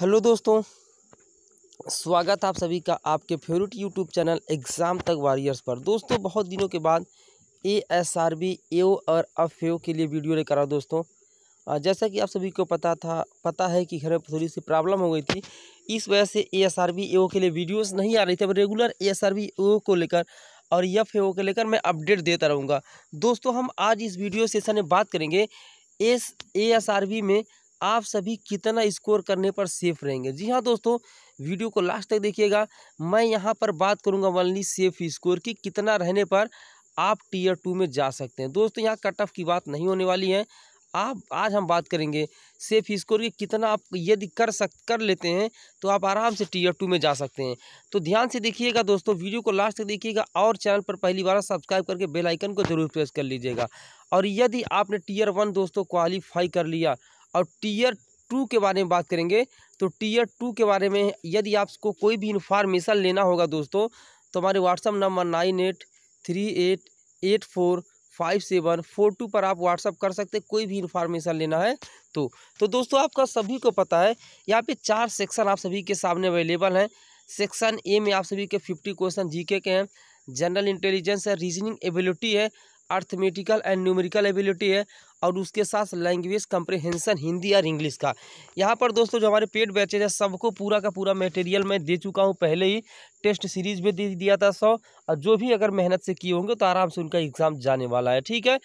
hello दोस्तों स्वागत आप सभी का आपके फेवरेट यूट्यूब चैनल एग्ज़ाम तक वॉरियर्स पर दोस्तों बहुत दिनों के बाद A S R B A O और एफ एओ के लिए वीडियो लेकर आओ दोस्तों जैसा कि आप सभी को पता था पता है कि घर में थोड़ी सी प्रॉब्लम हो गई थी इस वजह से A S R B A O के लिए वीडियोस नहीं आ रही थी अब regular A S R B A O को लेकर और एफ एओ को लेकर मैं अपडेट देता रहूँगा दोस्तों हम आज इस वीडियो सेशन में बात करेंगे S A S R B में आप सभी कितना स्कोर करने पर सेफ रहेंगे जी हाँ दोस्तों वीडियो को लास्ट तक देखिएगा मैं यहाँ पर बात करूँगा वनली सेफ स्कोर की कितना रहने पर आप टीयर टू में जा सकते हैं दोस्तों यहाँ कट ऑफ की बात नहीं होने वाली है आप आज हम बात करेंगे सेफ स्कोर की कितना आप यदि कर सक कर लेते हैं तो आप आराम से टीयर टू में जा सकते हैं तो ध्यान से देखिएगा दोस्तों वीडियो को लास्ट तक देखिएगा और चैनल पर पहली बार सब्सक्राइब करके बेल आइकन को जरूर प्रेस कर लीजिएगा और यदि आपने टीयर वन दोस्तों क्वालिफाई कर लिया और टीयर टू के बारे में बात करेंगे तो टीयर टू के बारे में यदि आपको कोई भी इन्फॉर्मेशन लेना होगा दोस्तों तो हमारे WhatsApp number nine eight three eight eight four five seven four two पर आप व्हाट्सअप कर सकते हैं कोई भी इन्फॉर्मेशन लेना है तो तो दोस्तों आपका सभी को पता है यहाँ पे चार सेक्शन आप सभी के सामने अवेलेबल हैं सेक्शन ए में आप सभी के फिफ्टी क्वेश्चन जी के हैं जनरल इंटेलिजेंस है रीजनिंग एबिलिटी है अर्थमेटिकल एंड न्यूमेरिकल एबिलिटी है और उसके साथ लैंग्वेज कंप्रहेंसन हिंदी और इंग्लिश का यहाँ पर दोस्तों जो हमारे पेड बैचेज है सबको पूरा का पूरा मटेरियल मैं दे चुका हूँ पहले ही टेस्ट सीरीज में दे दिया था सौ और जो भी अगर मेहनत से किए होंगे तो आराम से उनका एग्ज़ाम जाने वाला है ठीक है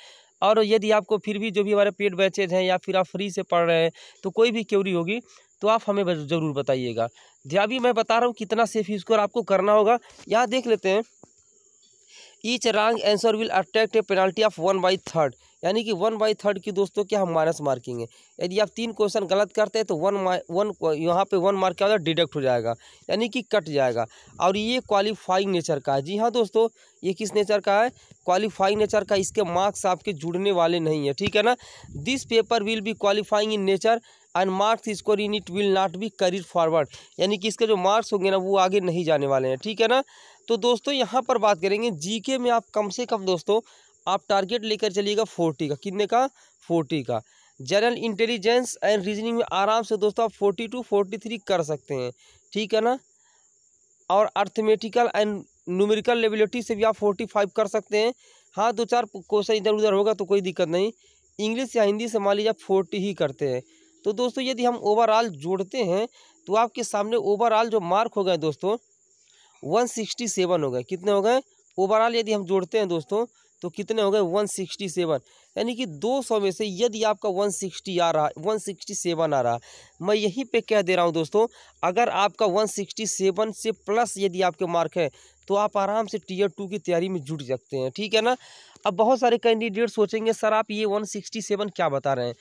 और यदि आपको फिर भी जो भी हमारे पेड बैचेज हैं या फिर आप फ्री से पढ़ रहे हैं तो कोई भी क्यूरी होगी तो आप हमें ज़रूर बताइएगा जहाँ भी मैं बता रहा हूँ कितना सेफ स्कोर आपको करना होगा यहाँ देख लेते हैं each wrong answer will attract a penalty of one by third यानी कि वन बाई थर्ड की दोस्तों क्या हम माइनस मार्किंग है यदि आप तीन क्वेश्चन गलत करते हैं तो वन वन यहाँ पे वन मार्क क्या होता है डिडक्ट हो जाएगा यानी कि कट जाएगा और ये क्वालिफाइंग नेचर का है जी हाँ दोस्तों ये किस नेचर का है क्वालिफाइंग नेचर का इसके मार्क्स आपके जुड़ने वाले नहीं है ठीक है ना this paper will be qualifying in nature and marks score in it will not be carried forward यानी कि इसके जो मार्क्स होंगे ना वो आगे नहीं जाने वाले हैं ठीक है ना तो दोस्तों यहाँ पर बात करेंगे जीके में आप कम से कम दोस्तों आप टारगेट लेकर चलिएगा फोर्टी का कितने का फोर्टी का जनरल इंटेलिजेंस एंड रीजनिंग में आराम से दोस्तों आप फोर्टी टू फोर्टी थ्री कर सकते हैं ठीक है ना और अर्थमेटिकल एंड न्यूमेरिकल लेबिलिटी से भी आप फोर्टी फाइव कर सकते हैं हाँ दो चार क्वेश्चन इधर उधर होगा तो कोई दिक्कत नहीं इंग्लिश या हिंदी से मान लीजिए आप फोर्टी ही करते हैं तो दोस्तों यदि हम ओवरऑल जोड़ते हैं तो आपके सामने ओवरऑल जो मार्क हो गए दोस्तों वन सिक्सटी सेवन हो गए कितने हो गए ओवरऑल यदि हम जोड़ते हैं दोस्तों तो कितने हो गए वन सिक्सटी सेवन यानी कि दो सौ में से यदि आपका वन सिक्सटी आ रहा वन सिक्सटी सेवन आ रहा मैं यहीं पे कह दे रहा हूँ दोस्तों अगर आपका वन सिक्सटी सेवन से प्लस यदि आपके मार्क है तो आप आराम से टीयर टू की तैयारी में जुट सकते हैं ठीक है ना अब बहुत सारे कैंडिडेट सोचेंगे सर आप ये वन सिक्सटी सेवन क्या बता रहे हैं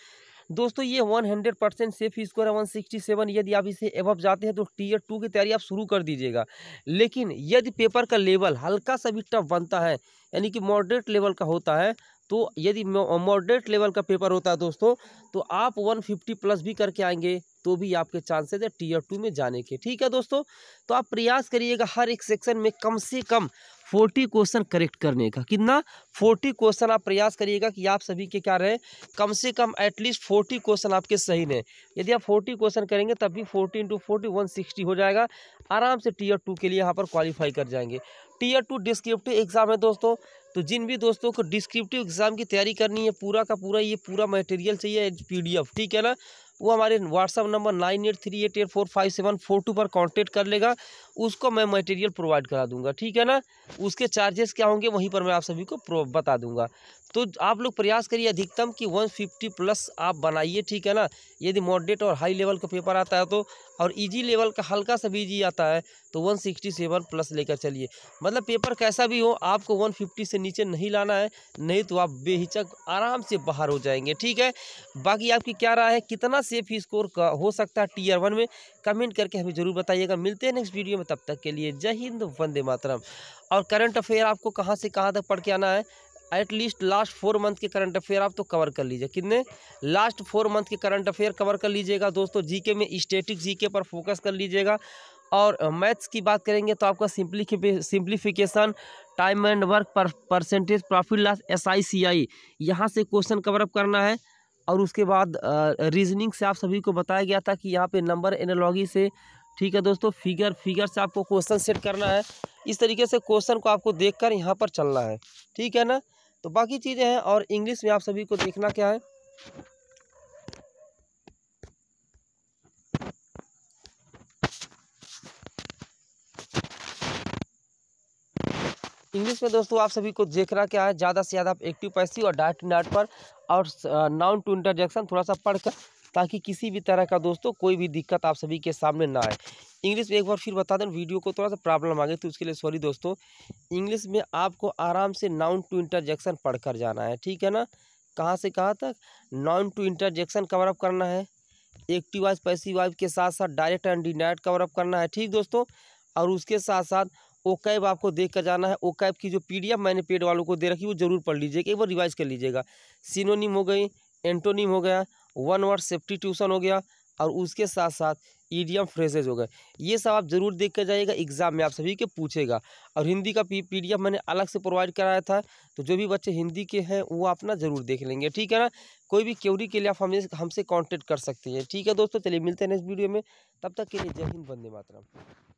दोस्तों ये one hundred percent safe score है वन सिक्सटी सेवन यदि आप इसे एवब जाते हैं तो टीयर टू की तैयारी आप शुरू कर दीजिएगा लेकिन यदि पेपर का लेवल हल्का सा भी टफ बनता है यानी कि मॉडरेट लेवल का होता है तो यदि मॉडरेट लेवल का पेपर होता है दोस्तों तो आप 150 प्लस भी करके आएंगे तो भी आपके चांसेस है टीयर टू में जाने के ठीक है दोस्तों तो आप प्रयास करिएगा हर एक सेक्शन में कम से कम फोर्टी क्वेश्चन करेक्ट करने का कितना फोर्टी क्वेश्चन आप प्रयास करिएगा कि आप सभी के क्या रहे कम से कम एटलीस्ट फोर्टी क्वेश्चन आपके सही रहे यदि आप फोर्टी क्वेश्चन करेंगे तब भी forty into forty one sixty हो जाएगा आराम से टीयर टू के लिए यहाँ पर क्वालिफाई कर जाएंगे टीयर टू डिस्क्रिप्टिव एग्ज़ाम है दोस्तों तो जिन भी दोस्तों को डिस्क्रिप्टिव एग्ज़ाम की तैयारी करनी है पूरा का पूरा ये पूरा मटेरियल चाहिए पी ठीक है ना वो हमारे WhatsApp number nine eight three eight eight four five seven four two पर कांटेक्ट कर लेगा उसको मैं मटेरियल प्रोवाइड करा दूंगा ठीक है ना उसके चार्जेस क्या होंगे वहीं पर मैं आप सभी को बता दूंगा तो आप लोग प्रयास करिए अधिकतम कि 150 प्लस आप बनाइए ठीक है ना यदि मॉडरेट और हाई लेवल का पेपर आता है तो और इजी लेवल का हल्का सा भी आता है तो 167 प्लस लेकर चलिए मतलब पेपर कैसा भी हो आपको 150 से नीचे नहीं लाना है नहीं तो आप बेहिचक आराम से बाहर हो जाएंगे ठीक है बाकी आपकी क्या राय है कितना सेफ स्कोर का हो सकता है टीयर वन में कमेंट करके हमें ज़रूर बताइएगा मिलते हैं नेक्स्ट वीडियो में तब तक के लिए जय हिंद वंदे मातरम और करंट अफेयर आपको कहाँ से कहाँ तक पढ़ के आना है एटलीस्ट लास्ट फोर मंथ के करंट अफेयर आप तो कवर कर लीजिए कितने लास्ट फोर मंथ के करंट अफेयर कवर कर लीजिएगा दोस्तों जीके में स्टेटिक जीके पर फोकस कर लीजिएगा और मैथ्स की बात करेंगे तो आपका simply simplification time and work पर percentage profit loss S I C I यहाँ से क्वेश्चन कवरअप करना है और उसके बाद रीजनिंग से आप सभी को बताया गया था कि यहाँ पे नंबर एनालॉगी से ठीक है दोस्तों फिगर फिगर से आपको क्वेश्चन सेट करना है इस तरीके से क्वेश्चन को आपको देख कर यहाँ पर चलना है ठीक है ना तो बाकी चीज़ें हैं और इंग्लिश में आप सभी को देखना क्या है इंग्लिश में दोस्तों आप सभी को देखना क्या है ज़्यादा से ज़्यादा आप एक्टिव पैसिव और डायरेक्ट नाट पर और नाउन टू इंटरजेक्शन थोड़ा सा पढ़कर ताकि किसी भी तरह का दोस्तों कोई भी दिक्कत आप सभी के सामने ना आए इंग्लिश में एक बार फिर बता दें वीडियो को थोड़ा सा प्रॉब्लम आ गई तो उसके लिए सॉरी दोस्तों इंग्लिश में आपको आराम से नाउन टू इंटरजेक्शन पढ़कर जाना है ठीक है ना कहाँ से कहाँ तक नाउन टू इंटरजेक्शन कवरअप करना है एक्टिव वाइज पैसिव वाइज के साथ साथ डायरेक्ट एंड डिनाइट कवरअप करना है ठीक दोस्तों और उसके साथ साथ ओ कैब आपको देख कर जाना है ओ कैब की जो पीडीएफ मैंने पेड वालों को दे रखी वो जरूर पढ़ लीजिएगा एक बार रिवाइज कर लीजिएगा सिनोनिम हो गई एंटोनिम हो गया वन वर्ड सेफ्टी ट्यूशन हो गया और उसके साथ साथ ईडीएम फ्रेजेज हो गए ये सब आप ज़रूर देख कर जाइएगा एग्जाम में आप सभी के पूछेगा और हिंदी का पी मैंने अलग से प्रोवाइड कराया था तो जो भी बच्चे हिंदी के हैं वो अपना ज़रूर देख लेंगे ठीक है ना कोई भी क्यूरी के लिए आप हमें हमसे कॉन्टेक्ट कर सकते हैं ठीक है दोस्तों चलिए मिलते हैं नेक्स्ट वीडियो में तब तक के लिए जय हिंद बंदे मातरम